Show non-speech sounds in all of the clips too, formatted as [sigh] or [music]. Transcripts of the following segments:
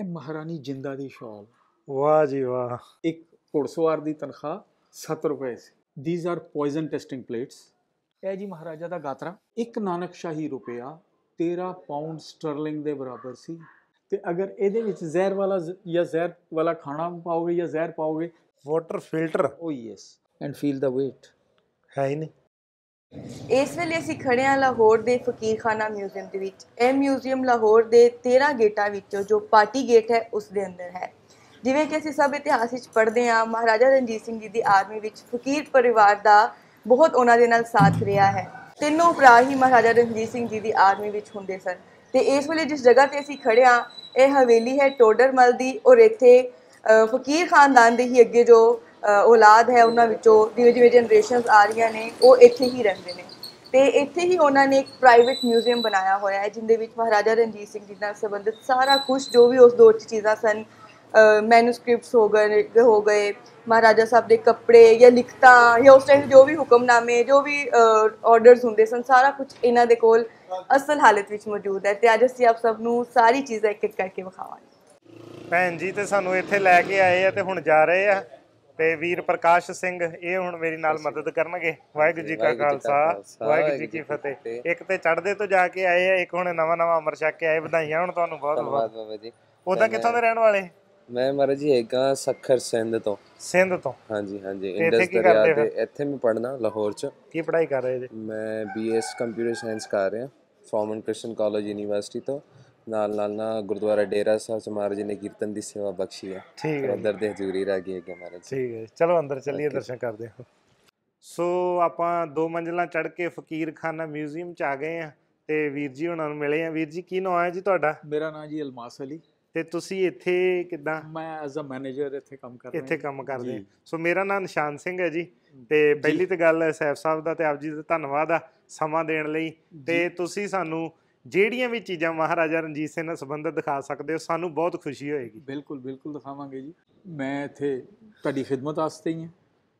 ਇਹ ਮਹਾਰਾਣੀ ਜਿੰਦਾ ਦੀ ਸ਼ਾਲ ਵਾਹ ਜੀ ਵਾਹ ਇੱਕ ਘੋੜਸਵਾਰ ਦੀ ਤਨਖਾਹ 7 ਰੁਪਏ ਸੀ these are poison testing plates ਇਹ ਜੀ ਮਹਾਰਾਜਾ ਦਾ ਗਾਤਰਾ ਇੱਕ ਨਾਨਕ ਸ਼ਾਹੀ ਰੁਪਿਆ 13 ਪਾਉਂਡ ਸਟਰਲਿੰਗ ਦੇ ਬਰਾਬਰ ਸੀ ਤੇ ਅਗਰ ਇਹਦੇ ਵਿੱਚ ਜ਼ਹਿਰ ਵਾਲਾ ਜਾਂ ਜ਼ਹਿਰ ਵਾਲਾ ਖਾਣਾ ਪਾਓਗੇ ਜਾਂ ਜ਼ਹਿਰ ਪਾਓਗੇ water filter oh yes and feel the weight ਹੈ ਨਹੀਂ ਇਸ ਵੇਲੇ ਅਸੀਂ ਖੜੇ ਹਾਂ ਲਾਹੌਰ ਦੇ ਫਕੀਰਖਾਨਾ ਮਿਊਜ਼ੀਅਮ ਦੇ ਵਿੱਚ ਇਹ ਮਿਊਜ਼ੀਅਮ ਲਾਹੌਰ ਦੇ 13 ਗੇਟਾਂ ਵਿੱਚੋਂ ਜੋ ਪਾਰਟੀ ਗੇਟ ਹੈ ਉਸ ਦੇ ਅੰਦਰ ਹੈ ਜਿਵੇਂ ਕਿ ਅਸੀਂ ਸਭ ਇਤਿਹਾਸ ਵਿੱਚ ਪੜ੍ਹਦੇ ਹਾਂ ਮਹਾਰਾਜਾ ਰਣਜੀਤ ਸਿੰਘ ਜੀ ਦੀ ਆਰਮੀ ਵਿੱਚ ਫਕੀਰ ਪਰਿਵਾਰ ਦਾ ਬਹੁਤ ਉਹਨਾਂ ਦੇ ਨਾਲ ਸਾਥ ਰਿਹਾ ਹੈ ਤਿੰਨੋਂ ਭਰਾ ਹੀ ਮਹਾਰਾਜਾ ਰਣਜੀਤ ਸਿੰਘ ਜੀ ਦੀ ਆਰਮੀ ਵਿੱਚ ਹੁੰਦੇ ਸਨ ਤੇ ਇਸ ਵੇਲੇ ਜਿਸ ਜਗ੍ਹਾ ਤੇ ਅਸੀਂ ਖੜੇ ਹਾਂ ਇਹ ਹਵੇਲੀ ਹੈ ਟੋਡਰ ਮਲ ਦੀ ਔਰ ਇੱਥੇ ਫਕੀਰ ਖਾਨਦਾਨ ਦੇ ਹੀ ਅੱਗੇ ਜੋ ਔਲਾਦ ਹੈ ਉਹਨਾਂ ਵਿੱਚੋਂ ਜਿਵੇਂ ਜਿਵੇਂ ਜਨਰੇਸ਼ਨਸ ਆ ਰਹੀਆਂ ਨੇ ਉਹ ਇੱਥੇ ਹੀ ਰਹਿੰਦੇ ਨੇ ਤੇ ਇੱਥੇ ਹੀ ਉਹਨਾਂ ਨੇ ਇੱਕ ਪ੍ਰਾਈਵੇਟ ਮਿਊਜ਼ੀਅਮ ਬਣਾਇਆ ਹੋਇਆ ਹੈ ਜਿੰਦੇ ਵਿੱਚ ਮਹਾਰਾਜਾ ਰਣਜੀਤ ਸਿੰਘ ਜੀ ਨਾਲ ਸੰਬੰਧਿਤ ਸਾਰਾ ਕੁਝ ਜੋ ਵੀ ਉਸ ਦੌਰ 'ਚ ਚੀਜ਼ਾਂ ਸਨ ਮੈਨੂਸਕ੍ਰਿਪਟਸ ਹੋ ਗਏ ਹੋ ਗਏ ਮਹਾਰਾਜਾ ਸਾਹਿਬ ਦੇ ਕੱਪੜੇ ਜਾਂ ਲਿਖਤਾਂ ਜਾਂ ਉਸ ਟਾਈਮ ਜੋ ਵੀ ਹੁਕਮਨਾਮੇ ਜੋ ਵੀ ਆਰਡਰਸ ਹੁੰਦੇ ਸਨ ਸਾਰਾ ਕੁਝ ਇਹਨਾਂ ਦੇ ਕੋਲ ਅਸਲ ਹਾਲਤ ਵਿੱਚ ਮੌਜੂਦ ਹੈ ਤੇ ਅੱਜ ਅਸੀਂ ਆਪ ਸਭ ਨੂੰ ਸਾਰੀ ਚੀਜ਼ਾਂ ਇੱਕ ਇੱਕ ਕਰਕੇ ਵਿਖਾਵਾਂਗੇ ਭੈਣ ਜੀ ਤੇ ਸਾਨੂੰ ਇੱਥੇ ਲੈ ਕੇ ਆਏ ਆ ਤੇ ਹੁਣ ਜਾ ਰਹੇ ਆ ਤੇ ਵੀਰ ਪ੍ਰਕਾਸ਼ ਸਿੰਘ ਇਹ ਹੁਣ ਮੇਰੀ ਨਾਲ ਮਦਦ ਕਰਨਗੇ ਵਾਹਿਗੁਰੂ ਜੀ ਕਾ ਖਾਲਸਾ ਵਾਹਿਗੁਰੂ ਜੀ ਕੀ ਫਤਿਹ ਇੱਕ ਤੇ ਚੜਦੇ ਤੋਂ ਜਾ ਕੇ ਆਏ ਆ ਇੱਕ ਹੁਣ ਨਵਾਂ ਨਵਾਂ ਅਮਰ ਛੱਕ ਕੇ ਆਏ ਵਧਾਈਆਂ ਹੁਣ ਤੁਹਾਨੂੰ ਬਹੁਤ ਬਹੁਤ ਬਾਬਾ ਜੀ ਉਦਾਂ ਕਿੱਥੋਂ ਦੇ ਰਹਿਣ ਵਾਲੇ ਮੈਂ ਮਹਾਰਾਜ ਜੀ ਹੈਗਾ ਸਖਰ ਸਿੰਧ ਤੋਂ ਸਿੰਧ ਤੋਂ ਹਾਂਜੀ ਹਾਂਜੀ ਇੰਡਸ ਦਰਿਆ ਤੇ ਇੱਥੇ ਮੈਂ ਪੜਨਾ ਲਾਹੌਰ ਚ ਕੀ ਪੜ੍ਹਾਈ ਕਰ ਰਹੇ ਜੀ ਮੈਂ ਬੀਐਸ ਕੰਪਿਊਟਰ ਸਾਇੰਸ ਕਰ ਰਿਹਾ ਫਾਰਮਨ ਕ੍ਰਿਸ਼ਨ ਕਾਲਜ ਯੂਨੀਵਰਸਿਟੀ ਤੋਂ ਨਾਲ ਨਾਲ ਨਾ ਗੁਰਦੁਆਰਾ ਡੇਰਾ ਸਾਹਿਬ ਸਮਾਰ ਮਹਾਰਾਜ ਨੇ ਕੀਰਤਨ ਦੀ ਸੇਵਾ ਬਖਸ਼ੀ ਹੈ ਠੀਕ ਹੈ ਅੰਦਰ ਦੇ ਹਜ਼ੂਰੀ ਰਹਿ ਗਏ ਕਿ ਮਹਾਰਾਜ ਠੀਕ ਹੈ ਚਲੋ ਅੰਦਰ ਚੱਲੀਏ ਦਰਸ਼ਨ ਕਰਦੇ ਹਾਂ ਸੋ ਆਪਾਂ ਦੋ ਮੰਜ਼ਲਾਂ ਚੜ ਕੇ ਫਕੀਰਖਾਨਾ ਮਿਊਜ਼ੀਅਮ ਚ ਆ ਗਏ ਆ ਤੇ ਵੀਰ ਜੀ ਉਹਨਾਂ ਨੂੰ ਮਿਲੇ ਆ ਵੀਰ ਜੀ ਕੀ ਨਾਮ ਹੈ ਜੀ ਤੁਹਾਡਾ ਮੇਰਾ ਨਾਮ ਜੀ ਅਲਮਾਸ ਅਲੀ ਤੇ ਤੁਸੀਂ ਇੱਥੇ ਕਿਦਾਂ ਮੈਂ ਐਜ਼ ਅ ਮੈਨੇਜਰ ਇੱਥੇ ਕੰਮ ਕਰ ਰਿਹਾ ਇੱਥੇ ਕੰਮ ਕਰਦੇ ਸੋ ਮੇਰਾ ਨਾਮ ਨਿਸ਼ਾਨ ਸਿੰਘ ਹੈ ਜੀ ਤੇ ਪਹਿਲੀ ਤੇ ਗੱਲ ਸੈਫ ਸਾਹਿਬ ਦਾ ਤੇ ਆਪ ਜੀ ਦਾ ਧੰਨਵਾਦ ਆ ਸਮਾਂ ਦੇਣ ਲਈ ਤੇ ਤੁਸੀਂ ਸਾਨੂੰ ਜਿਹੜੀਆਂ ਵੀ ਚੀਜ਼ਾਂ ਮਹਾਰਾਜਾ ਰਣਜੀਤ ਸਿੰਘ ਨਾਲ ਸੰਬੰਧਿਤ ਦਿਖਾ ਸਕਦੇ ਹੋ ਸਾਨੂੰ ਬਹੁਤ ਖੁਸ਼ੀ ਹੋਏਗੀ ਬਿਲਕੁਲ ਬਿਲਕੁਲ ਦਿਖਾਵਾਂਗੇ ਜੀ ਮੈਂ ਇੱਥੇ ਤੁਹਾਡੀ ਖidmat ਆਸਤੇ ਹੀ ਹਾਂ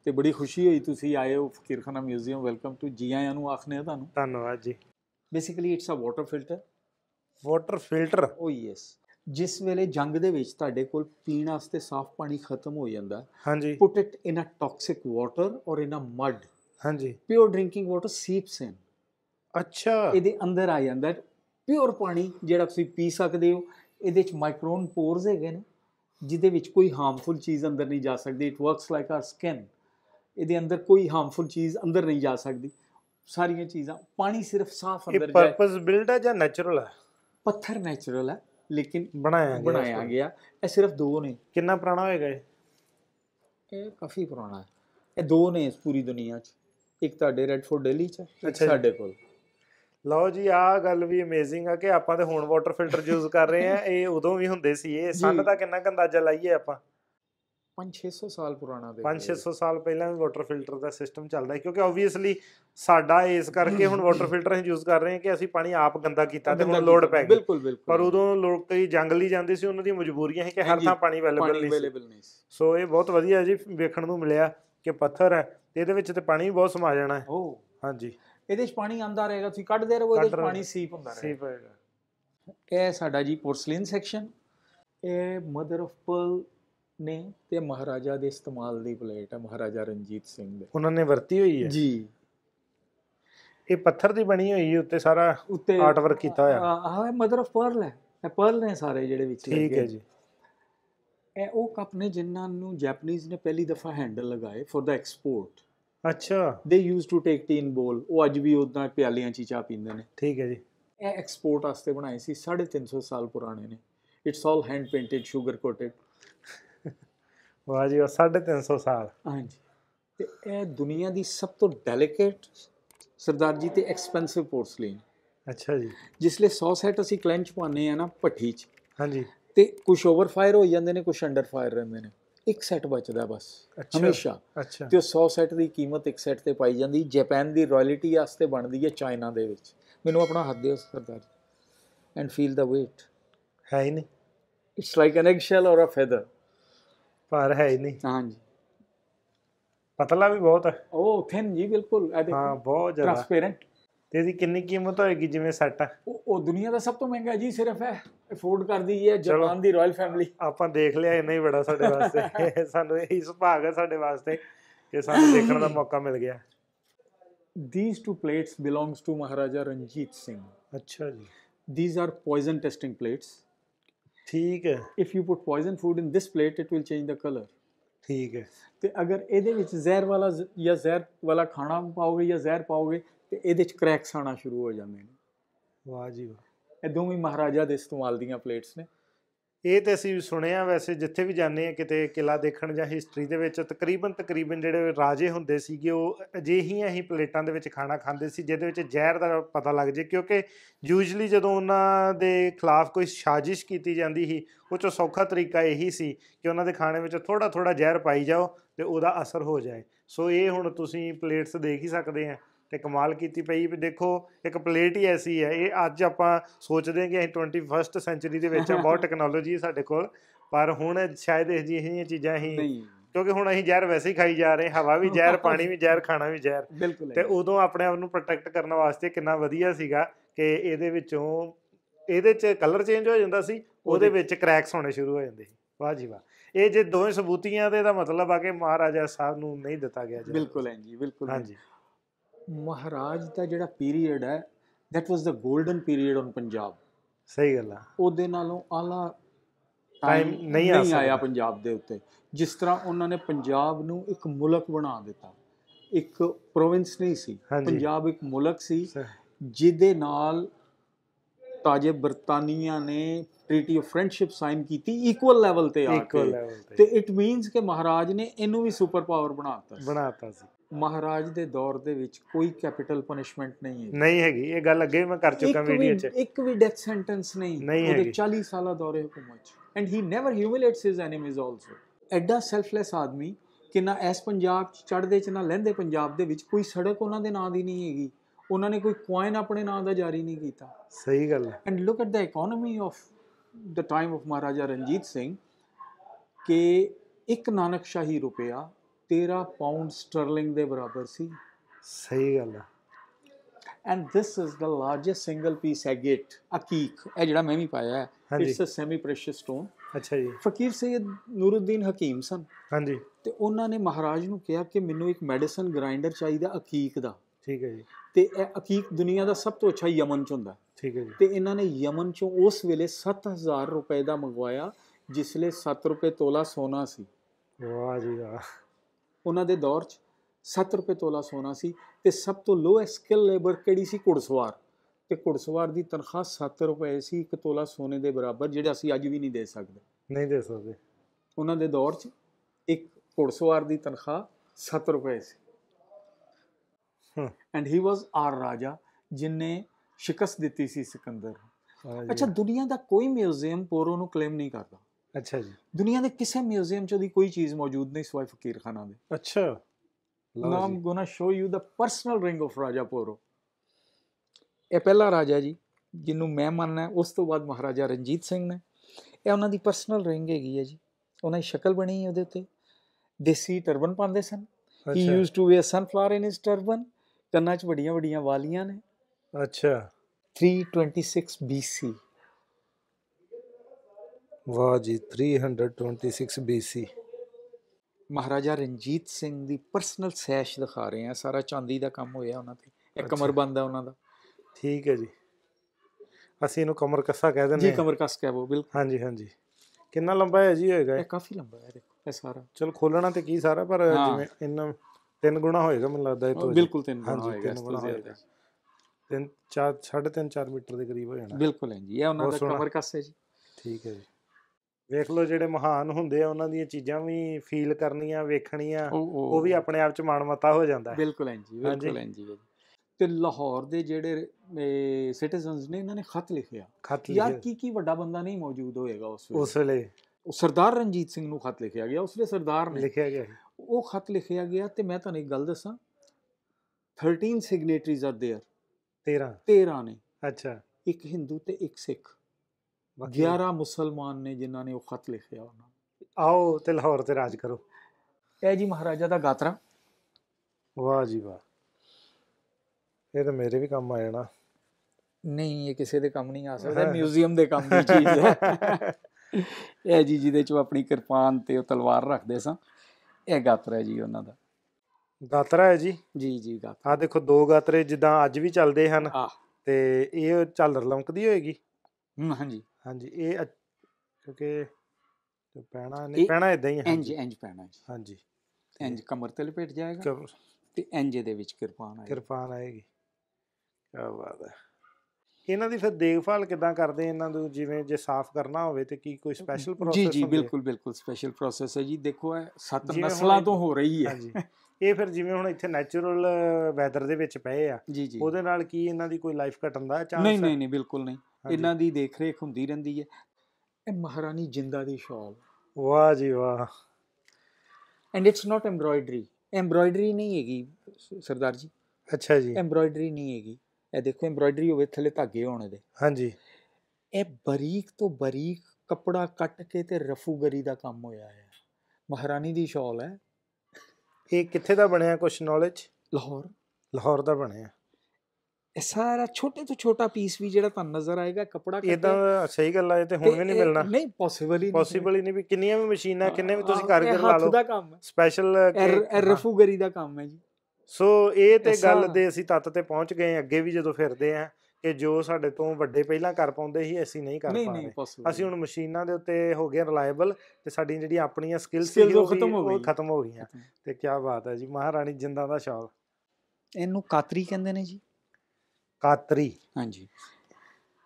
ਤੇ ਬੜੀ ਖੁਸ਼ੀ ਹੋਈ ਤੁਸੀਂ ਆਏ ਹੋ ਫਕੀਰਖਾਨਾ ਮਿਊਜ਼ੀਅਮ ਵੈਲਕਮ ਟੂ ਜੀ ਆਇਆਂ ਨੂੰ ਆਖਨੇ ਆ ਤੁਹਾਨੂੰ ਧੰਨਵਾਦ ਜੀ basically it's a water filter water filter oh yes ਜਿਸ ਵੇਲੇ ਜੰਗ ਦੇ ਵਿੱਚ ਤੁਹਾਡੇ ਕੋਲ ਪੀਣ ਵਾਸਤੇ ਸਾਫ਼ ਪਾਣੀ ਖਤਮ ਹੋ ਜਾਂਦਾ ਹਾਂਜੀ put it in a toxic water or in a mud ਹਾਂਜੀ pure drinking water seeps in ਅੱਛਾ ਇਹਦੇ ਅੰਦਰ ਆ ਜਾਂਦਾ ਪਿਓਰ ਪਾਣੀ ਜਿਹੜਾ ਤੁਸੀਂ ਪੀ ਸਕਦੇ ਹੋ ਇਹਦੇ ਵਿੱਚ ਮਾਈਕਰੋਨ ਪੋਰਸ ਹੈਗੇ ਨੇ ਜਿਹਦੇ ਵਿੱਚ ਕੋਈ ਹਾਰਮਫੁਲ ਚੀਜ਼ ਅੰਦਰ ਨਹੀਂ ਜਾ ਸਕਦੀ it works like our skin ਇਹਦੇ ਅੰਦਰ ਕੋਈ ਹਾਰਮਫੁਲ ਚੀਜ਼ ਅੰਦਰ ਨਹੀਂ ਜਾ ਸਕਦੀ ਸਾਰੀਆਂ ਚੀਜ਼ਾਂ ਪਾਣੀ ਸਿਰਫ ਸਾਫ਼ ਅੰਦਰ ਜਾਏ ਇਹ ਪਰਪਸ ਬਿਲਡ ਹੈ ਜਾਂ ਨੈਚੁਰਲ ਹੈ ਪੱਥਰ ਨੈਚੁਰਲ ਹੈ ਲੇਕਿਨ ਬਣਾਇਆ ਗਿਆ ਬਣਾਇਆ ਗਿਆ ਇਹ ਸਿਰਫ ਦੋ ਨੇ ਕਿੰਨਾ ਪੁਰਾਣਾ ਹੋਏਗਾ ਇਹ ਇਹ ਕਾਫੀ ਪੁਰਾਣਾ ਹੈ ਇਹ ਦੋ ਨੇ ਇਸ ਪੂਰੀ ਦੁਨੀਆ 'ਚ ਇੱਕ ਤੁਹਾਡੇ ਰੈਡਫੋਰਡ ਦਿੱਲੀ 'ਚ ਸਾਡੇ ਕੋਲ ਲਓ ਜੀ ਆ ਗੱਲ ਵੀ ਅਮੇਜ਼ਿੰਗ ਆ ਕਿ ਆਪਾਂ ਤੇ ਹੁਣ ਵਾਟਰ ਫਿਲਟਰ ਯੂਜ਼ ਕਰ ਰਹੇ ਆ ਇਹ ਉਦੋਂ ਵੀ ਹੁੰਦੇ ਸੀ ਇਹ ਸਨ ਦਾ ਕਿੰਨਾ ਕੰਦਾਜਾ ਅੰਦਾਜ਼ਾ ਲਾਈਏ ਆਪਾਂ 5600 ਸਾਲ ਪੁਰਾਣਾ ਦੇ 5600 ਸਾਲ ਪਹਿਲਾਂ ਵੀ ਵਾਟਰ ਫਿਲਟਰ ਦਾ ਸਿਸਟਮ ਚੱਲਦਾ ਸੀ ਕਿਉਂਕਿ ਆਬਵੀਅਸਲੀ ਸਾਡਾ ਇਸ ਕਰਕੇ ਹੁਣ ਵਾਟਰ ਫਿਲਟਰ ਅਸੀਂ ਯੂਜ਼ ਕਰ ਰਹੇ ਹਾਂ ਕਿ ਅਸੀਂ ਪਾਣੀ ਆਪ ਗੰਦਾ ਕੀਤਾ ਤੇ ਹੁਣ ਲੋਡ ਪੈ ਗਈ ਬਿਲਕੁਲ ਬਿਲਕੁਲ ਪਰ ਉਦੋਂ ਲੋਕ ਕਈ ਜੰਗਲੀ ਜਾਂਦੇ ਸੀ ਉਹਨਾਂ ਦੀ ਮਜਬੂਰੀਆਂ ਸੀ ਕਿ ਹਰ ਥਾਂ ਪਾਣੀ ਅਵੇਲੇਬਲ ਨਹੀਂ ਸੀ ਸੋ ਇਹ ਬਹੁਤ ਵਧੀਆ ਜੀ ਵੇਖਣ ਨੂੰ ਮਿਲਿਆ ਕਿ ਪੱਥਰ ਹੈ ਇਹਦੇ ਵਿੱਚ ਤੇ ਪਾਣੀ ਵੀ ਬਹੁਤ ਸਮਾ ਜਾਣਾ ਹੈ ਹਾਂਜੀ ਇਹਦੇ 'ਚ ਪਾਣੀ ਆਂਦਾ ਰਹੇਗਾ ਤੁਸੀਂ ਕੱਢਦੇ ਰਹੋ ਇਹਦੇ 'ਚ ਪਾਣੀ ਸੀਪ ਹੁੰਦਾ ਰਹੇਗਾ ਸੀਪ ਹੋਏਗਾ ਇਹ ਸਾਡਾ ਜੀ ਪੋਰਸਲਿਨ ਸੈਕਸ਼ਨ ਇਹ ਮਦਰ ਆਫ ਪਰਲ ਨੇ ਤੇ ਮਹਾਰਾਜਾ ਦੇ ਇਸਤੇਮਾਲ ਦੀ ਪਲੇਟ ਹੈ ਮਹਾਰਾਜਾ ਰਣਜੀਤ ਸਿੰਘ ਦੇ ਉਹਨਾਂ ਨੇ ਵਰਤੀ ਹੋਈ ਹੈ ਜੀ ਇਹ ਪੱਥਰ ਦੀ ਬਣੀ ਹੋਈ ਹੈ ਉੱਤੇ ਸਾਰਾ ਉੱਤੇ ਆਰਟ ਵਰਕ ਕੀਤਾ ਹੋਇਆ ਆਹ ਇਹ ਮਦਰ ਆਫ ਪਰਲ ਹੈ ਇਹ ਪਰਲ ਨੇ ਸਾਰੇ ਜਿਹੜੇ ਵਿੱਚ ਠੀਕ ਹੈ ਜੀ ਇਹ ਉਹ ਕੱਪ ਨੇ ਜਿਨ੍ਹਾਂ ਨੂੰ ਜਾਪਾਨੀਜ਼ ਨੇ ਪਹਿਲੀ ਦਫਾ ਹੈਂਡਲ ਲਗਾਏ ਫॉर ਦਾ ਐਕਸਪੋਰਟ ਅੱਛਾ they use to take tea in bowl ਉਹ ਅੱਜ ਵੀ ਉਦਾਂ ਪਿਆਲੀਆਂ 'ਚ ਹੀ ਚਾਹ ਪੀਂਦੇ ਨੇ ਠੀਕ ਹੈ ਜੀ ਇਹ ਐਕਸਪੋਰਟ ਵਾਸਤੇ ਬਣਾਏ ਸੀ 350 ਸਾਲ ਪੁਰਾਣੇ ਨੇ it's all hand painted sugar coated ਵਾਹ ਜੀ 350 ਸਾਲ ਹਾਂਜੀ ਤੇ ਇਹ ਦੁਨੀਆ ਦੀ ਸਭ ਤੋਂ ਡੈਲੀਕੇਟ ਸਰਦਾਰ ਜੀ ਤੇ ਐਕਸਪੈਂਸਿਵ ਪੋਰਸਲੀਨ ਅੱਛਾ ਜੀ ਜਿਸ ਲਈ 100 ਸੈਟ ਅਸੀਂ ਕਲੈਂਚ ਪਾਉਨੇ ਆ ਨਾ ਪੱਠੀ 'ਚ ਹਾਂਜੀ ਤੇ ਕੁਝ ਓਵਰ ਫਾਇਰ ਹੋ ਜਾਂਦੇ ਨੇ ਕੁਝ ਅੰਡਰ ਫਾਇਰ ਰਹਿੰਦੇ ਨੇ ਇੱਕ ਸੈੱਟ ਬਚਦਾ ਬਸ ਹਮੇਸ਼ਾ ਤੇ 100 ਸੈੱਟ ਦੀ ਕੀਮਤ ਇੱਕ ਸੈੱਟ ਤੇ ਪਾਈ ਜਾਂਦੀ ਜਾਪਾਨ ਦੀ ਰਾਇਲਟੀ ਵਾਸਤੇ ਬਣਦੀ ਹੈ ਚਾਈਨਾ ਦੇ ਵਿੱਚ ਮੈਨੂੰ ਆਪਣਾ ਹੱਥ ਦਿਓ Sardar and feel the weight ਹੈ ਹੀ ਨਹੀਂ it's like an egg shell or a feather ਪਰ ਹੈ ਹੀ ਨਹੀਂ ਹਾਂਜੀ ਪਤਲਾ ਵੀ ਬਹੁਤ ਹੈ ਉਹ ਥਿਨ ਜੀ ਬਿਲਕੁਲ ਹਾਂ ਬਹੁਤ ਜ਼ਿਆਦਾ ਟ੍ਰਾਂਸਪੇਰੈਂਟ ਤੇ ਇਹਦੀ ਕਿੰਨੀ ਕੀਮਤ ਹੋਏਗੀ ਜਿਵੇਂ ਸੈੱਟ ਉਹ ਦੁਨੀਆ ਦਾ ਸਭ ਤੋਂ ਮਹਿੰਗਾ ਜੀ ਸਿਰਫ ਹੈ ਅਫੋਰਡ ਕਰਦੀ ਹੈ ਜਾਪਾਨ ਦੀ ਰਾਇਲ ਫੈਮਿਲੀ ਆਪਾਂ ਦੇਖ ਲਿਆ ਇੰਨਾ ਹੀ ਬੜਾ ਸਾਡੇ ਵਾਸਤੇ [laughs] ਸਾਨੂੰ ਇਹੀ ਸੁਭਾਗ ਹੈ ਸਾਡੇ ਵਾਸਤੇ ਕਿ ਸਾਨੂੰ ਦੇਖਣ ਦਾ ਮੌਕਾ ਮਿਲ ਗਿਆ these two plates belongs to Maharaja Ranjit Singh. ਅੱਛਾ ji. These are poison testing plates. ਠੀਕ ਹੈ if you put poison food in this plate it will change the colour ਠੀਕ ਹੈ ਤੇ ਅਗਰ ਇਹਦੇ ਵਿੱਚ ਜ਼ਹਿਰ ਵਾਲਾ ਜਾਂ ਜ਼ਹਿਰ ਵਾਲਾ ਖਾਣਾ ਪਾਓਗੇ ਜਾਂ ਜ਼ਹਿਰ ਪਾਓਗੇ ਤੇ ਇਹਦੇ 'ਚ ਕ੍ਰੈਕਸ ਆਣਾ ਸ਼ੁਰੂ ਹੋ ਜਾਂਦੇ ਨੇ ਵਾਹ ਜੀ ਵਾਹ ਇਹ ਦੋਵੇਂ ਮਹਾਰਾਜਾ ਦੇ ਇਸਤੇਮਾਲ ਦੀਆਂ ਪਲੇਟਸ ਨੇ ਇਹ ਤੇ ਅਸੀਂ ਸੁਣਿਆ ਵੈਸੇ ਜਿੱਥੇ ਵੀ ਜਾਂਦੇ ਆ ਕਿਤੇ ਕਿਲਾ ਦੇਖਣ ਜਾਂ ਹਿਸਟਰੀ ਦੇ ਵਿੱਚ ਤਕਰੀਬਨ ਤਕਰੀਬਨ ਜਿਹੜੇ ਰਾਜੇ ਹੁੰਦੇ ਸੀਗੇ ਉਹ ਅਜਿਹੀਆਂ ਹੀ ਪਲੇਟਾਂ ਦੇ ਵਿੱਚ ਖਾਣਾ ਖਾਂਦੇ ਸੀ ਜਿਹਦੇ ਵਿੱਚ ਜ਼ਹਿਰ ਦਾ ਪਤਾ ਲੱਗ ਜੇ ਕਿਉਂਕਿ ਯੂਜੂਲੀ ਜਦੋਂ ਉਹਨਾਂ ਦੇ ਖਿਲਾਫ ਕੋਈ ਸਾਜ਼ਿਸ਼ ਕੀਤੀ ਜਾਂਦੀ ਸੀ ਉਹ ਚੋਂ ਸੌਖਾ ਤਰੀਕਾ ਇਹੀ ਸੀ ਕਿ ਉਹਨਾਂ ਦੇ ਖਾਣੇ ਵਿੱਚ ਥੋੜਾ ਥੋੜਾ ਜ਼ਹਿਰ ਪਾਈ ਜਾਓ ਤੇ ਉਹਦਾ ਅਸਰ ਹੋ ਜਾਏ ਸੋ ਇਹ ਹੁਣ ਤੁਸੀਂ ਪਲੇਟਸ ਦੇਖ ਹੀ ਸਕਦੇ ਆ ਤੇ ਕਮਾਲ ਕੀਤੀ ਪਈ ਵੀ ਦੇਖੋ ਇੱਕ ਪਲੇਟ ਹੀ ਐਸੀ ਹੈ ਇਹ ਅੱਜ ਆਪਾਂ ਸੋਚਦੇ ਹਾਂ ਕਿ ਅਸੀਂ 21st ਸੈਂਚਰੀ ਦੇ ਵਿੱਚ ਬਹੁਤ ਟੈਕਨੋਲੋਜੀ ਹੈ ਸਾਡੇ ਕੋਲ ਪਰ ਹੁਣ ਸ਼ਾਇਦ ਇਹ ਇਹ ਚੀਜ਼ਾਂ ਹੀ ਕਿਉਂਕਿ ਹੁਣ ਅਸੀਂ ਜ਼ਹਿਰ ਵੈਸੇ ਹੀ ਖਾਈ ਜਾ ਰਹੇ ਹਵਾ ਵੀ ਜ਼ਹਿਰ [laughs] ਪਾਣੀ ਵੀ ਜ਼ਹਿਰ ਖਾਣਾ ਵੀ ਜ਼ਹਿਰ ਤੇ ਉਦੋਂ ਆਪਣੇ ਆਪ ਨੂੰ ਪ੍ਰੋਟੈਕਟ ਕਰਨ ਵਾਸਤੇ ਕਿੰਨਾ ਵਧੀਆ ਸੀਗਾ ਕਿ ਇਹਦੇ ਵਿੱਚੋਂ ਇਹਦੇ 'ਚ ਕਲਰ ਚੇਂਜ ਹੋ ਜਾਂਦਾ ਸੀ ਉਹਦੇ ਵਿੱਚ ਕ੍ਰੈਕਸ ਹੋਣੇ ਸ਼ੁਰੂ ਹੋ ਜਾਂਦੇ ਸੀ ਵਾਹ ਜੀ ਵਾਹ ਇਹ ਜੇ ਦੋਵੇਂ ਸਬੂਤੀਆਂ ਦੇ ਦਾ ਮਤਲਬ ਆ ਕਿ ਮਹਾਰਾਜਾ ਸਾਹਿਬ ਨੂੰ ਨਹੀਂ ਦਿੱਤਾ ਗਿਆ ਜੀ ਬਿਲਕੁਲ ਹੈ ਜੀ ਬਿਲਕੁਲ ਹਾਂਜੀ ਮਹਾਰਾਜ ਦਾ ਜਿਹੜਾ ਪੀਰੀਅਡ ਹੈ that was the golden period on Punjab ਸਹੀ ਗੱਲ ਆ ਉਹਦੇ ਨਾਲੋਂ ਆਲਾ ਟਾਈਮ ਨਹੀਂ ਆਇਆ ਪੰਜਾਬ ਦੇ ਉੱਤੇ ਜਿਸ ਤਰ੍ਹਾਂ ਉਹਨਾਂ ਨੇ ਪੰਜਾਬ ਨੂੰ ਇੱਕ ਮੁਲਕ ਬਣਾ ਦਿੱਤਾ ਇੱਕ ਪ੍ਰੋਵਿੰਸ ਨਹੀਂ ਸੀ ਪੰਜਾਬ ਇੱਕ ਮੁਲਕ ਸੀ ਜਿਹਦੇ ਨਾਲ ਤਾਜੇ ਬਰਤਾਨੀਆਂ ਨੇ ਟ੍ਰੀਟੀ ਆਫ ਫਰੈਂਡਸ਼ਿਪ ਸਾਈਨ ਕੀਤੀ ਇਕੁਅਲ ਲੈਵਲ ਤੇ ਆ ਕੇ ਤੇ ਇਟ ਮੀਨਸ ਕਿ ਮਹਾਰਾਜ ਨੇ ਇਹਨੂੰ ਵੀ ਸੁਪਰ ਪਾਵਰ ਬਣਾਤਾ ਬਣਾਤਾ ਸੀ ਮਹਾਰਾਜ ਦੇ ਦੌਰ ਦੇ ਵਿੱਚ ਕੋਈ ਕੈਪੀਟਲ ਪਨਿਸ਼ਮੈਂਟ ਨਹੀਂ ਹੈ ਨਹੀਂ ਹੈਗੀ ਇਹ ਗੱਲ ਅੱਗੇ ਮੈਂ ਕਰ ਚੁੱਕਾ ਵੀਡੀਓ 'ਚ ਇੱਕ ਵੀ ਡੈਥ ਸੈਂਟੈਂਸ ਨਹੀਂ ਉਹਦੇ 40 ਸਾਲਾ ਦੌਰੇ ਹਕੂਮਤ and he never humiliates his enemies also ਐਡਾ ਸੈਲਫਲੈਸ ਆਦਮੀ ਕਿ ਨਾ ਐਸ ਪੰਜਾਬ 'ਚ ਚੜਦੇ ਚ ਨਾ ਲਹਿੰਦੇ ਪੰਜਾਬ ਦੇ ਵਿੱਚ ਕੋਈ ਸੜਕ ਉਹਨਾਂ ਦੇ ਨਾਂ ਦੀ ਨਹੀਂ ਹੈਗੀ ਉਹਨਾਂ ਨੇ ਕੋਈ ਕੋਇਨ ਆਪਣੇ ਨਾਂ ਦਾ ਜਾਰੀ ਨਹੀਂ ਕੀਤਾ ਸਹੀ ਗੱਲ ਹੈ and look at the economy of the time of Maharaja Ranjit Singh ਕਿ ਇੱਕ ਨਾਨਕਸ਼ਾਹੀ ਰੁਪਿਆ 13 ਪਾਉਂਡ ਸਟਰਲਿੰਗ ਦੇ ਬਰਾਬਰ ਸੀ ਸਹੀ ਗੱਲ ਹੈ and this is the largest single piece agate ਅਕੀਕ ਇਹ ਜਿਹੜਾ ਮੈਂ ਵੀ ਪਾਇਆ ਹੈ it's a semi precious stone ਅੱਛਾ ਜੀ ਫਕੀਰ ਸੈਦ ਨੂਰਉਦੀਨ ਹਕੀਮ ਸਨ ਹਾਂਜੀ ਤੇ ਉਹਨਾਂ ਨੇ ਮਹਾਰਾਜ ਨੂੰ ਕਿਹਾ ਕਿ ਮੈਨੂੰ ਇੱਕ ਮੈਡੀਸਨ ਗ੍ਰਾਈਂਡਰ ਚਾਹੀਦਾ ਅਕੀਕ ਦਾ ਠੀਕ ਹੈ ਜੀ ਤੇ ਇਹ ਅਕੀਕ ਦੁਨੀਆ ਦਾ ਸਭ ਤੋਂ ਅੱਛਾ ਯਮਨ ਚ ਹੁੰਦਾ ਠੀਕ ਹੈ ਜੀ ਤੇ ਇਹਨਾਂ ਨੇ ਯਮਨ ਚੋਂ ਉਸ ਵੇਲੇ 7000 ਰੁਪਏ ਦਾ ਮੰਗਵਾਇਆ ਜਿਸ ਲਈ 7 ਰੁਪਏ ਤੋਲਾ ਸੋਨਾ ਸੀ ਵਾਹ ਜੀ ਵਾਹ ਉਹਨਾਂ ਦੇ ਦੌਰ 'ਚ 7 ਰੁਪਏ ਤੋਲਾ ਸੋਨਾ ਸੀ ਤੇ ਸਭ ਤੋਂ ਲੋਅ ਸਕਿੱਲ ਲੇਬਰ ਕਿਹੜੀ ਸੀ ਘੁੜਸਵਾਰ ਤੇ ਘੁੜਸਵਾਰ ਦੀ ਤਨਖਾਹ 7 ਰੁਪਏ ਸੀ ਇੱਕ ਤੋਲਾ ਸੋਨੇ ਦੇ ਬਰਾਬਰ ਜਿਹੜਾ ਅਸੀਂ ਅੱਜ ਵੀ ਨਹੀਂ ਦੇ ਸਕਦੇ ਨਹੀਂ ਦੇ ਸਕਦੇ ਉਹਨਾਂ ਦੇ ਦੌਰ 'ਚ ਇੱਕ ਘੁੜਸਵਾਰ ਦੀ ਤਨਖਾਹ 7 ਰੁਪਏ ਸੀ ਐਂਡ ਹੀ ਵਾਸ ਆਰ ਰਾਜਾ ਜਿਨਨੇ ਸ਼ਿਕਸ ਦਿੱਤੀ ਸੀ ਸਿਕੰਦਰ ਅੱਛਾ ਦੁਨੀਆ ਦਾ ਕੋਈ ਮਿਊਜ਼ੀਅਮ ਪੋਰੋ ਨੂੰ ਕਲੇਮ ਨਹੀਂ ਕਰਦਾ ਅੱਛਾ ਜੀ ਦੁਨੀਆ ਦੇ ਕਿਸੇ ਮਿਊਜ਼ੀਅਮ 'ਚ ਉਹਦੀ ਕੋਈ ਚੀਜ਼ ਮੌਜੂਦ ਨਹੀਂ ਸਿਵਾਏ ਫਕੀਰ ਖਾਨਾ ਦੇ ਅੱਛਾ ਨਾਮ gonna show you the personal ring of Raja ਇਹ ਪਹਿਲਾ ਰਾਜਾ ਜੀ ਜਿਹਨੂੰ ਮੈਂ ਮੰਨਣਾ ਉਸ ਤੋਂ ਬਾਅਦ ਮਹਾਰਾਜਾ ਰਣਜੀਤ ਸਿੰਘ ਨੇ ਇਹ ਉਹਨਾਂ ਦੀ ਪਰਸਨਲ ਰਿੰਗ ਹੈਗੀ ਹੈ ਜੀ ਉਹਨਾਂ ਦੀ ਸ਼ਕਲ ਬਣੀ ਹੈ ਉਹਦੇ ਉੱਤੇ ਦੇਸੀ ਟਰਬਨ ਪਾਉਂਦੇ ਸਨ he use to wear sunflower in his turban ਕੰਨਾਂ 'ਚ ਵੱਡੀਆਂ ਵੱਡੀਆਂ ਵਾਲੀਆਂ ਨੇ ਅੱਛਾ 326 BC ਵਾਹ ਜੀ 326 BC ਮਹਾਰਾਜਾ ਰਣਜੀਤ ਸਿੰਘ ਦੀ ਪਰਸਨਲ ਸੈਸ਼ ਦਿਖਾ ਰਹੇ ਆ ਸਾਰਾ ਚਾਂਦੀ ਦਾ ਕੰਮ ਹੋਇਆ ਉਹਨਾਂ ਤੇ ਇੱਕ ਕਮਰ ਬੰਦ ਆ ਉਹਨਾਂ ਦਾ ਠੀਕ ਹੈ ਜੀ ਅਸੀਂ ਇਹਨੂੰ ਕਮਰ ਕੱਸਾ ਕਹਿ ਦਿੰਦੇ ਜੀ ਕਮਰ ਕੱਸ ਬੋ ਬਿਲਕੁਲ ਹਾਂਜੀ ਹਾਂਜੀ ਕਿੰਨਾ ਲੰਬਾ ਹੈ ਜੀ ਹੋਏਗਾ ਇਹ ਕਾਫੀ ਲੰਬਾ ਹੈ ਦੇਖੋ ਇਹ ਸਾਰਾ ਚਲ ਖੋਲਣਾ ਤੇ ਕੀ ਸਾਰਾ ਪਰ ਜਿਵੇਂ ਇੰਨਾ ਤਿੰਨ ਗੁਣਾ ਹੋਏਗਾ ਮੈਨੂੰ ਲੱਗਦਾ ਇਹ ਤੋਂ ਬਿਲਕੁਲ ਤਿੰਨ ਗੁਣਾ ਹੋਏਗਾ ਇਸ ਤੋਂ ਜ਼ਿਆਦਾ ਤਿੰਨ 4 3.5 4 ਮੀਟਰ ਦੇ ਕਰੀਬ ਹੋ ਜਾਣਾ ਬਿਲਕੁਲ ਹੈ ਜੀ ਇਹ ਉਹਨਾਂ ਦਾ ਕਮਰ ਕੱਸ ਹੈ ਜੀ ਠੀਕ ਹੈ ਜੀ ਵੇਖ ਲੋ ਜਿਹੜੇ ਮਹਾਨ ਹੁੰਦੇ ਆ ਉਹਨਾਂ ਦੀਆਂ ਚੀਜ਼ਾਂ ਵੀ ਫੀਲ ਕਰਨੀਆਂ ਵੇਖਣੀਆਂ ਉਹ ਵੀ ਆਪਣੇ ਆਪ ਚ ਮਾਨਮਤਾ ਹੋ ਜਾਂਦਾ ਹੈ ਬਿਲਕੁਲ ਜੀ ਬਿਲਕੁਲ ਜੀ ਤੇ ਲਾਹੌਰ ਦੇ ਜਿਹੜੇ ਸਿਟੀਜ਼ਨਸ ਨੇ ਇਹਨਾਂ ਨੇ ਖਤ ਲਿਖਿਆ ਖਤ ਯਾਰ ਕੀ ਕੀ ਵੱਡਾ ਬੰਦਾ ਨਹੀਂ ਮੌਜੂਦ ਹੋਏਗਾ ਉਸ ਵੇਲੇ ਉਸ ਵੇਲੇ ਉਹ ਸਰਦਾਰ ਰਣਜੀਤ ਸਿੰਘ ਨੂੰ ਖਤ ਲਿਖਿਆ ਗਿਆ ਉਸ ਵੇਲੇ ਸਰਦਾਰ ਨੇ ਲਿਖਿਆ ਗਿਆ ਉਹ ਖਤ ਲਿਖਿਆ ਗਿਆ ਤੇ ਮੈਂ ਤੁਹਾਨੂੰ ਇੱਕ ਗੱਲ ਦੱਸਾਂ 13 ਸਿਗਨੇਟਰੀਜ਼ ਆਰ देयर 13 13 ਨੇ ਅੱਛਾ ਇੱਕ ਹਿੰਦੂ ਤੇ ਇੱਕ ਸਿੱਖ 11 ਮੁਸਲਮਾਨ ਨੇ ਜਿਨ੍ਹਾਂ ਨੇ ਉਹ ਖਤ ਲਿਖਿਆ ਉਹਨਾਂ ਆਓ ਤੇ ਲਾਹੌਰ ਤੇ ਰਾਜ ਕਰੋ ਇਹ ਜੀ ਮਹਾਰਾਜਾ ਦਾ ਗਾਤਰਾ ਵਾਹ ਜੀ ਵਾਹ ਇਹ ਤਾਂ ਮੇਰੇ ਵੀ ਕੰਮ ਆ ਜਾਣਾ ਨਹੀਂ ਇਹ ਕਿਸੇ ਦੇ ਕੰਮ ਨਹੀਂ ਆ ਸਕਦਾ ਮਿਊਜ਼ੀਅਮ ਦੇ ਕੰਮ ਦੀ ਚੀਜ਼ ਹੈ [laughs] ਇਹ ਜੀ ਜਿਹਦੇ ਚ ਆਪਣੀ ਕਿਰਪਾਨ ਤੇ ਉਹ ਤਲਵਾਰ ਰੱਖਦੇ ਸਾਂ ਇਹ ਗਾਤਰਾ ਹੈ ਜੀ ਉਹਨਾਂ ਦਾ ਗਾਤਰਾ ਹੈ ਜੀ ਜੀ ਜੀ ਗਾਤਰਾ ਆ ਦੇਖੋ ਦੋ ਗਾਤਰੇ ਜਿੱਦਾਂ ਅੱਜ ਵੀ ਚੱਲਦੇ ਹਨ ਤੇ ਇਹ ਚੱਲ ਲੰਕਦੀ ਹੋਏਗੀ ਹਾਂਜੀ ਹਾਂਜੀ ਇਹ ਕਿਉਂਕਿ ਤੇ ਪੈਣਾ ਨਹੀਂ ਪਹਿਣਾ ਪੈਣਾ ਇਦਾਂ ਹੀ ਹੈ ਇੰਜ ਹਾਂਜੀ ਇੰਜ ਪੈਣਾ ਹੈ ਹਾਂਜੀ ਇੰਜ ਕਮਰ ਤੇ ਲਪੇਟ ਜਾਏਗਾ ਤੇ ਇੰਜ ਦੇ ਵਿੱਚ ਕਿਰਪਾਨ ਆਏਗੀ ਕਿਰਪਾਨ ਆਏਗੀ ਕਿਆ ਬਾਤ ਹੈ ਇਹਨਾਂ ਦੀ ਫਿਰ ਦੇਖਭਾਲ ਕਿਦਾਂ ਕਰਦੇ ਇਹਨਾਂ ਨੂੰ ਜਿਵੇਂ ਜੇ ਸਾਫ਼ ਕਰਨਾ ਹੋਵੇ ਤੇ ਕੀ ਕੋਈ ਸਪੈਸ਼ਲ ਪ੍ਰੋਸੈਸ ਜੀ ਜੀ ਬਿਲਕੁਲ ਬਿਲਕੁਲ ਸਪੈਸ਼ਲ ਪ੍ਰੋਸੈਸ ਹੈ ਜੀ ਦੇਖੋ ਐ ਸੱਤ ਨਸਲਾਂ ਤੋਂ ਹੋ ਰਹੀ ਹੈ ਹਾਂਜੀ ਇਹ ਫਿਰ ਜਿਵੇਂ ਹੁਣ ਇੱਥੇ ਨੇਚਰਲ ਵੈਦਰ ਦੇ ਵਿੱਚ ਪਏ ਆ ਉਹਦੇ ਨਾਲ ਕੀ ਇਹਨਾਂ ਦੀ ਕੋਈ ਲਾਈਫ ਘਟਣ ਦਾ ਚਾਂਸ ਨਹੀਂ ਨਹੀਂ ਨਹੀਂ ਬਿਲਕੁਲ ਨਹੀਂ ਇਹਨਾਂ ਦੀ ਦੇਖਰੇਖ ਹੁੰਦੀ ਰਹਿੰਦੀ ਹੈ ਇਹ ਮਹਾਰਾਣੀ ਜਿੰਦਾ ਦੀ ਸ਼ਾਲ ਵਾਹ ਜੀ ਵਾਹ and it's not embroidery embroidery ਨਹੀਂ ਹੈਗੀ ਸਰਦਾਰ ਜੀ ਅੱਛਾ ਜੀ ਐਮਬ੍ਰੋਇਡਰੀ ਨਹੀਂ ਹੈਗੀ ਇਹ ਦੇਖੋ ਐਮਬ੍ਰੋਇਡਰੀ ਹੋਵੇ ਥੱਲੇ ਧਾਗੇ ਹੋਣ ਦੇ ਹਾਂਜੀ ਇਹ ਬਰੀਕ ਤੋਂ ਬਰੀਕ ਕਪੜਾ ਕੱਟ ਕੇ ਤੇ ਰਫੂਗਰੀ ਦਾ ਕੰਮ ਹੋਇਆ ਹੈ ਮਹਾਰਾਣੀ ਦੀ ਸ਼ਾਲ ਹੈ ਇਹ ਕਿੱਥੇ ਦਾ ਬਣਿਆ ਕੁਛ ਨੌਲੇਜ ਲਾਹੌਰ ਲਾਹੌਰ ਦਾ ਬਣਿਆ ਇਹ ਸਾਰਾ ਛੋਟੇ ਤੋਂ ਛੋਟਾ ਪੀਸ ਵੀ ਜਿਹੜਾ ਤੁਹਾਨੂੰ ਨਜ਼ਰ ਆਏਗਾ ਕਪੜਾ ਤਾਂ ਸਹੀ ਗੱਲ ਆ ਇਹ ਤੇ ਹੁਣ ਵੀ ਨਹੀਂ ਮਿਲਣਾ ਨਹੀਂ ਪੋਸੀਬਲ ਹੀ ਨਹੀਂ ਪੋਸੀਬਲ ਹੀ ਨਹੀਂ ਵੀ ਕਿੰਨੀਆਂ ਵੀ ਮਸ਼ੀਨਾਂ ਕਿੰਨੇ ਵੀ ਤੁਸੀਂ ਕਾਰਗਰ ਲਾ ਲਓ ਸਪੈਸ਼ਲ ਰਫੂਗਰੀ ਦਾ ਕੰਮ ਹੈ ਜੀ ਸੋ ਇਹ ਤੇ ਗੱਲ ਦੇ ਅਸੀਂ ਤੱਤ ਤੇ ਪਹੁੰਚ ਗਏ ਅੱਗੇ ਵੀ ਜਦੋਂ ਫਿਰਦੇ ਆ ਕਿ ਜੋ ਸਾਡੇ ਤੋਂ ਵੱਡੇ ਪਹਿਲਾਂ ਕਰ ਪਾਉਂਦੇ ਸੀ ਅਸੀਂ ਨਹੀਂ ਕਰ ਪਾਉਂਦੇ ਅਸੀਂ ਹੁਣ ਮਸ਼ੀਨਾਂ ਦੇ ਉੱਤੇ ਹੋ ਗਏ ਰਿਲਾਇਬਲ ਤੇ ਸਾਡੀਆਂ ਜਿਹੜੀਆਂ ਆਪਣੀਆਂ ਸਕਿੱਲਸ ਸੀ ਉਹ ਖਤਮ ਹੋ ਗਈਆਂ ਤੇ ਕੀ ਬਾਤ ਹੈ ਜੀ ਮਹਾਰਾਣੀ ਜਿੰਦਾ ਦਾ ਸ਼ੌਕ ਇਹਨੂੰ ਕਾਤਰੀ ਕਹਿੰਦੇ ਨੇ ਜੀ ਕਾਤਰੀ ਹਾਂਜੀ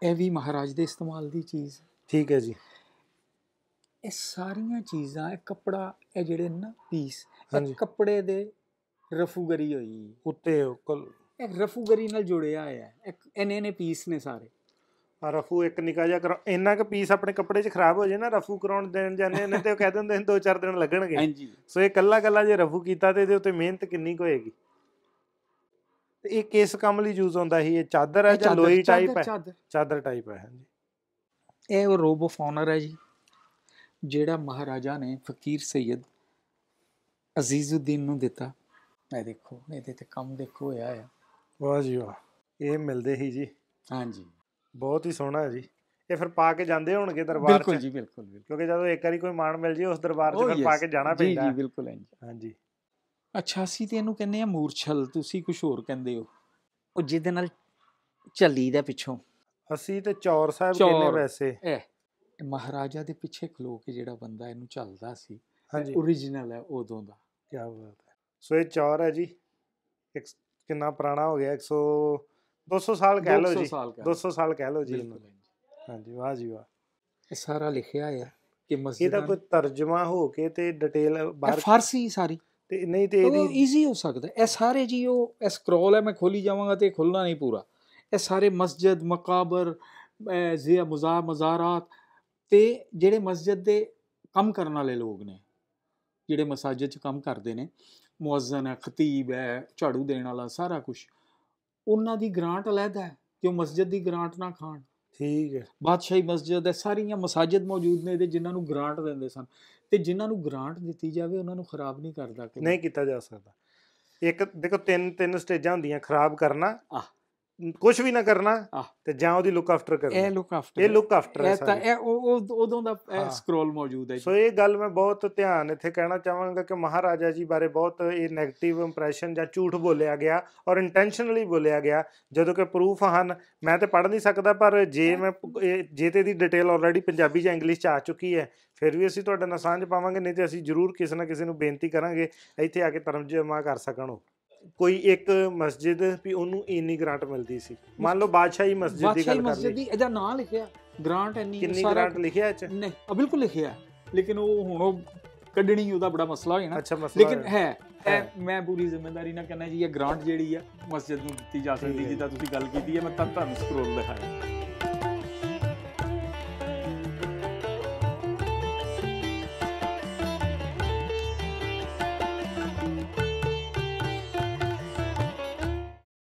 ਇਹ ਵੀ ਮਹਾਰਾਜ ਦੇ ਇਸਤੇਮਾਲ ਦੀ ਚੀਜ਼ ਠੀਕ ਹੈ ਜੀ ਇਹ ਸਾਰੀਆਂ ਚੀਜ਼ਾਂ ਇਹ ਕਪੜਾ ਇਹ ਜਿਹੜੇ ਨਾ ਪੀਸ ਇਹ ਕਪੜੇ ਦੇ ਰਫੂਗਰੀ ਹੋਈ ਉੱਤੇ ਇਹ ਰਫੂਗਰੀ ਨਾਲ ਜੁੜਿਆ ਆਇਆ ਇੱਕ ਇਹਨੇ ਨੇ ਪੀਸ ਨੇ ਸਾਰੇ ਰਫੂ ਇੱਕ ਨਿਕਾ ਜਾ ਕਰ ਇੰਨਾ ਕਿ ਪੀਸ ਆਪਣੇ ਕੱਪੜੇ 'ਚ ਖਰਾਬ ਹੋ ਜੇ ਨਾ ਰਫੂ ਕਰਾਉਣ ਦੇਣ ਜਾਂਦੇ ਨੇ ਤੇ ਉਹ ਕਹਿ ਦਿੰਦੇ ਨੇ 2-4 ਦਿਨ ਲੱਗਣਗੇ ਹਾਂਜੀ ਸੋ ਇਹ ਕੱਲਾ ਕੱਲਾ ਜੇ ਰਫੂ ਕੀਤਾ ਤੇ ਇਹਦੇ ਉੱਤੇ ਮਿਹਨਤ ਕਿੰਨੀ ਕੋਏਗੀ ਹੋਏਗੀ ਤੇ ਇਹ ਕਿਸ ਕੰਮ ਲਈ ਯੂਜ਼ ਹੁੰਦਾ ਸੀ ਇਹ ਚਾਦਰ ਹੈ ਜਾਂ ਲੋਈ ਟਾਈਪ ਹੈ ਚਾਦਰ ਟਾਈਪ ਹੈ ਹਾਂਜੀ ਇਹ ਉਹ ਰੋਬੋ ਫੌਨਰ ਹੈ ਜੀ ਜਿਹੜਾ ਮਹਾਰਾਜਾ ਨੇ ਫਕੀਰ ਸੈਦ ਅਜ਼ੀਜ਼ੁਦੀਨ ਨੂੰ ਦਿੱਤਾ ਇਹ ਦੇਖੋ ਇਹਦੇ ਤੇ ਕੰਮ ਦੇਖੋ ਹੋਇਆ ਆ ਵਾਹ ਜੀ ਵਾਹ ਇਹ ਮਿਲਦੇ ਹੀ ਜੀ ਹਾਂਜੀ ਬਹੁਤ ਹੀ ਸੋਹਣਾ ਹੈ ਜੀ ਇਹ ਫਿਰ ਪਾ ਕੇ ਜਾਂਦੇ ਹੋਣਗੇ ਦਰਬਾਰ 'ਚ ਬਿਲਕੁਲ ਜੀ ਬਿਲਕੁਲ ਕਿਉਂਕਿ ਜਦੋਂ ਇੱਕ ਵਾਰੀ ਕੋਈ ਮਾਣ ਮਿਲ ਜੇ ਉਸ ਦਰਬਾਰ 'ਚ ਫਿਰ ਪਾ ਕੇ ਜਾਣਾ ਪੈਂਦਾ ਜੀ ਜੀ ਬਿਲਕੁਲ ਹਾਂਜੀ ਅੱਛਾ ਸੀ ਤੇ ਇਹਨੂੰ ਕਹਿੰਦੇ ਆ ਮੂਰਛਲ ਤੁਸੀਂ ਕੁਝ ਹੋਰ ਕਹਿੰਦੇ ਹੋ ਉਹ ਜਿਹਦੇ ਨਾਲ ਚੱਲੀ ਦਾ ਪਿੱਛੋਂ ਅਸੀਂ ਤੇ ਚੌਰ ਸਾਹਿਬ ਕਹਿੰਦੇ ਵੈਸੇ ਇਹ ਮਹਾਰਾਜਾ ਦੇ ਪਿੱਛੇ ਖਲੋ ਕੇ ਜਿਹੜਾ ਬੰਦਾ ਇਹਨੂੰ ਚੱਲਦਾ ਸੀ ਹਾਂਜੀ origignal ਹੈ ਉਦੋਂ ਦਾ ਕੀ ਬਾਤ ਹੈ ਸੋ ਇਹ ਚੌਰ ਹੈ ਜੀ ਇੱਕ ਕਿੰਨਾ ਪੁਰਾਣਾ ਹੋ ਗਿਆ 100 200 ਸਾਲ ਕਹਿ ਲਓ ਜੀ 200 ਸਾਲ ਕਹਿ ਲਓ ਜੀ ਹਾਂਜੀ ਵਾਹ ਜੀ ਵਾਹ ਇਹ ਸਾਰਾ ਲਿਖਿਆ ਆ ਕਿ ਮਸਜਿਦ ਇਹਦਾ ਕੋਈ ਤਰਜਮਾ ਹੋ ਕੇ ਤੇ ਡਿਟੇਲ ਬਾਹਰ ਫਾਰਸੀ ਸਾਰੀ ਤੇ ਨਹੀਂ ਤੇ ਇਹ ਈਜ਼ੀ ਹੋ ਸਕਦਾ ਇਹ ਸਾਰੇ ਜੀ ਉਹ ਇਹ ਸਕਰੋਲ ਹੈ ਮੈਂ ਖੋਲੀ ਜਾਵਾਂਗਾ ਤੇ ਖੁੱਲਣਾ ਨਹੀਂ ਪੂਰਾ ਇਹ ਸਾਰੇ ਮਸਜਿਦ ਮਕਾਬਰ ਜ਼ਿਆ ਮਜ਼ਾ ਮਜ਼ਾਰਾਤ ਤੇ ਜਿਹੜੇ ਮਸਜਿਦ ਦੇ ਕੰਮ ਕਰਨ ਵਾਲੇ ਲੋਕ ਨੇ ਜਿਹੜੇ ਮਸਾਜਿਦ 'ਚ ਕੰਮ ਕਰਦੇ ਨੇ ਮੁਅੱਜ਼ਨ ਹੈ ਖਤੀਬ ਹੈ ਝਾੜੂ ਦੇਣ ਵਾਲਾ ਸਾਰਾ ਕੁਝ ਉਹਨਾਂ ਦੀ ਗ੍ਰਾਂਟ ਅਲੱਗ ਹੈ ਕਿ ਉਹ ਮਸਜਿਦ ਦੀ ਗ੍ਰਾਂਟ ਨਾ ਖਾਣ ਠੀਕ ਹੈ ਬਾਦਸ਼ਾਹੀ ਮਸਜਿਦ ਹੈ ਸਾਰੀਆਂ ਮਸਾਜਿਦ ਮੌਜੂਦ ਨੇ ਇਹਦੇ ਜਿਨ੍ਹਾਂ ਨੂੰ ਗ੍ਰਾਂਟ ਦਿੰਦੇ ਸਨ ਤੇ ਜਿਨ੍ਹਾਂ ਨੂੰ ਗ੍ਰਾਂਟ ਦਿੱਤੀ ਜਾਵੇ ਉਹਨਾਂ ਨੂੰ ਖਰਾਬ ਨਹੀਂ ਕਰਦਾ ਕਿ ਨਹੀਂ ਕੀਤਾ ਜਾ ਸਕਦਾ ਇੱਕ ਦੇਖੋ ਤਿੰਨ ਤਿੰਨ ਸਟੇਜਾਂ ਹੁੰਦੀਆਂ ਖਰਾਬ ਕਰਨਾ ਕੁਝ ਵੀ ਨਾ ਕਰਨਾ ਤੇ ਜਾਂ ਉਹਦੀ ਲੁੱਕ ਆਫਟਰ ਕਰਨਾ ਇਹ ਲੁੱਕ ਆਫਟਰ ਇਹ ਲੁੱਕ ਆਫਟਰ ਹੈ ਤਾਂ ਇਹ ਉਹ ਉਦੋਂ ਦਾ ਸਕਰੋਲ ਮੌਜੂਦ ਹੈ ਸੋ ਇਹ ਗੱਲ ਮੈਂ ਬਹੁਤ ਧਿਆਨ ਇੱਥੇ ਕਹਿਣਾ ਚਾਹਾਂਗਾ ਕਿ ਮਹਾਰਾਜਾ ਜੀ ਬਾਰੇ ਬਹੁਤ ਇਹ 네ਗੇਟਿਵ ਇੰਪ੍ਰੈਸ਼ਨ ਜਾਂ ਝੂਠ ਬੋਲਿਆ ਗਿਆ ਔਰ ਇੰਟੈਂਸ਼ਨਲੀ ਬੋਲਿਆ ਗਿਆ ਜਦੋਂ ਕਿ ਪ੍ਰੂਫ ਹਨ ਮੈਂ ਤੇ ਪੜ੍ਹ ਨਹੀਂ ਸਕਦਾ ਪਰ ਜੇ ਮੈਂ ਜੇ ਤੇ ਦੀ ਡਿਟੇਲ ਆਲਰੇਡੀ ਪੰਜਾਬੀ ਜਾਂ ਇੰਗਲਿਸ਼ ਚ ਆ ਚੁੱਕੀ ਹੈ ਫਿਰ ਵੀ ਅਸੀਂ ਤੁਹਾਡੇ ਨਾਲ ਸਾਂਝ ਪਾਵਾਂਗੇ ਨਹੀਂ ਤੇ ਅਸੀਂ ਜ਼ਰੂਰ ਕਿਸੇ ਨਾ ਕਿਸੇ ਨੂੰ ਬੇਨਤੀ ਕਰਾਂਗੇ ਇੱਥੇ ਆ ਕੇ ਤਰਮਜਮਾ ਕਰ ਸਕਣੋ ਕੋਈ ਇੱਕ ਮਸਜਿਦ ਵੀ ਉਹਨੂੰ ਇੰਨੀ ਗ੍ਰਾਂਟ ਮਿਲਦੀ ਸੀ ਮੰਨ ਲਓ ਬਾਦਸ਼ਾਹੀ ਮਸਜਿਦ ਦੀ ਗੱਲ ਕਰ ਲਈ ਮਸਜਿਦ ਦੀ ਇਹਦਾ ਨਾਂ ਲਿਖਿਆ ਗ੍ਰਾਂਟ ਇੰਨੀ ਕਿੰਨੀ ਗ੍ਰਾਂਟ ਲਿਖਿਆ ਇਹ ਚ ਨਹੀਂ ਬਿਲਕੁਲ ਲਿਖਿਆ ਲੇਕਿਨ ਉਹ ਹੁਣ ਉਹ ਕੱਢਣੀ ਉਹਦਾ ਬੜਾ ਮਸਲਾ ਹੋਇਆ ਨਾ ਲੇਕਿਨ ਹੈ ਮੈਂ ਪੂਰੀ ਜ਼ਿੰਮੇਵਾਰੀ ਨਾਲ ਕਹਿੰਦਾ ਜੀ ਇਹ ਗ੍ਰਾਂਟ ਜਿਹੜੀ ਆ ਮਸਜਿਦ ਨੂੰ ਦਿੱਤੀ ਜਾ ਸਕਦੀ ਜਿੱਦਾਂ ਤੁਸੀਂ ਗੱਲ ਕੀਤੀ ਹੈ ਮੈਂ ਤਾਂ ਤੁਹਾਨੂੰ ਸਕਰੋਲ ਦਿਖਾਇਆ